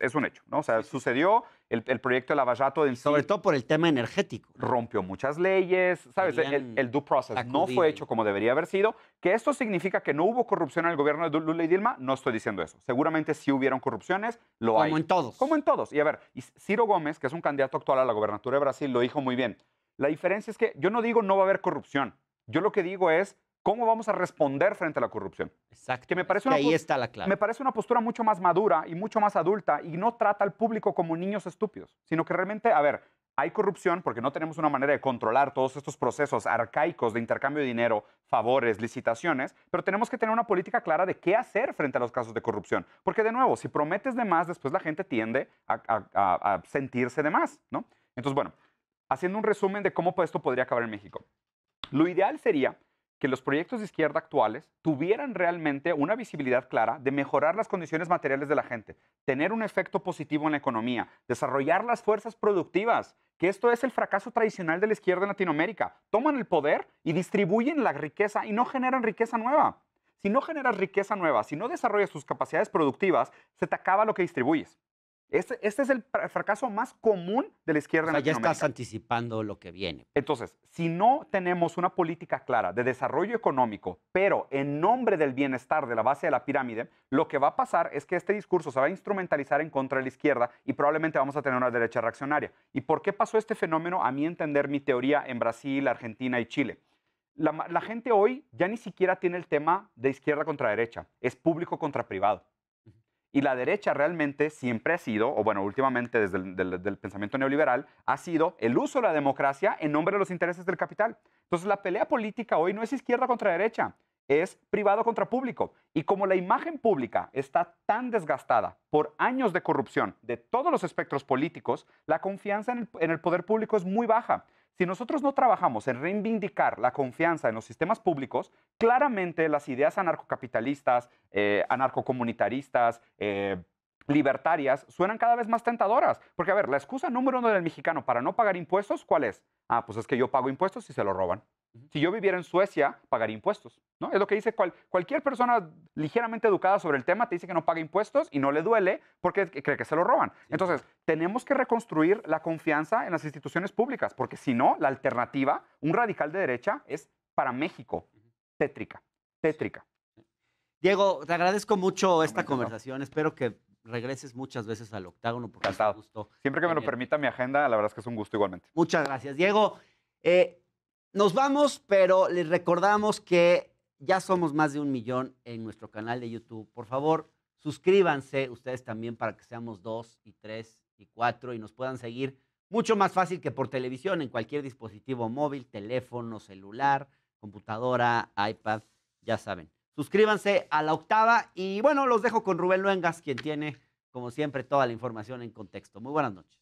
Es, un hecho, ¿no? O sea, sucedió el, proyecto de Lavallato Sobre todo por el tema energético. Rompió muchas leyes, ¿sabes? El, due process no fue hecho como debería haber sido. ¿Que esto significa que no hubo corrupción en el gobierno de Lula y Dilma? No estoy diciendo eso. Seguramente sí hubieron corrupciones, lo como hay. Como en todos. Como en todos. Y a ver, Ciro Gómez, que es un candidato actual a la gobernatura de Brasil, lo dijo muy bien. La diferencia es que yo no digo no va a haber corrupción. Yo lo que digo es ¿Cómo vamos a responder frente a la corrupción? Exacto. Que me parece ahí está la clave. Me parece una postura mucho más madura y mucho más adulta y no trata al público como niños estúpidos, sino que realmente, a ver, hay corrupción porque no tenemos una manera de controlar todos estos procesos arcaicos de intercambio de dinero, favores, licitaciones, pero tenemos que tener una política clara de qué hacer frente a los casos de corrupción. Porque de nuevo, si prometes de más, después la gente tiende a, a sentirse de más, ¿no? Entonces, bueno, haciendo un resumen de cómo esto podría acabar en México. Lo ideal sería que los proyectos de izquierda actuales tuvieran realmente una visibilidad clara de mejorar las condiciones materiales de la gente, tener un efecto positivo en la economía, desarrollar las fuerzas productivas, que esto es el fracaso tradicional de la izquierda en Latinoamérica. Toman el poder y distribuyen la riqueza y no generan riqueza nueva. Si no generas riqueza nueva, si no desarrollas tus capacidades productivas, se te acaba lo que distribuyes. Este, este, es el fracaso más común de la izquierda o sea, Ya estás anticipando lo que viene. Entonces, si no tenemos una política clara de desarrollo económico, pero en nombre del bienestar de la base de la pirámide, lo que va a pasar es que este discurso se va a instrumentalizar en contra de la izquierda y probablemente vamos a tener una derecha reaccionaria. ¿Y por qué pasó este fenómeno, a mi entender, mi teoría en Brasil, Argentina y Chile? la gente hoy ya ni siquiera tiene el tema de izquierda contra derecha, es público contra privado. Y la derecha realmente siempre ha sido, o bueno, últimamente desde el pensamiento neoliberal, ha sido el uso de la democracia en nombre de los intereses del capital. Entonces la pelea política hoy no es izquierda contra derecha, es privado contra público. Y como la imagen pública está tan desgastada por años de corrupción de todos los espectros políticos, la confianza en el poder público es muy baja. Si nosotros no trabajamos en reivindicar la confianza en los sistemas públicos, claramente las ideas anarcocapitalistas, eh, anarcocomunitaristas, eh, libertarias suenan cada vez más tentadoras. Porque, a ver, la excusa número uno del mexicano para no pagar impuestos, ¿cuál es? Ah, pues es que yo pago impuestos y se lo roban. Si yo viviera en Suecia, pagaría impuestos. Es lo que dice cualquier persona ligeramente educada sobre el tema, te dice que no paga impuestos y no le duele porque cree que se lo roban. Entonces, tenemos que reconstruir la confianza en las instituciones públicas, porque si no, la alternativa, un radical de derecha, es para México. Tétrica, tétrica. Diego, te agradezco mucho esta conversación. Espero que regreses muchas veces al octágono porque es Siempre que me lo permita mi agenda, la verdad es que es un gusto igualmente. Muchas gracias, Diego. Eh, nos vamos, pero les recordamos que ya somos más de un millón en nuestro canal de YouTube. Por favor, suscríbanse ustedes también para que seamos dos y tres y cuatro y nos puedan seguir mucho más fácil que por televisión en cualquier dispositivo móvil, teléfono, celular, computadora, iPad, ya saben. Suscríbanse a la octava y bueno, los dejo con Rubén Luengas, quien tiene, como siempre, toda la información en contexto. Muy buenas noches.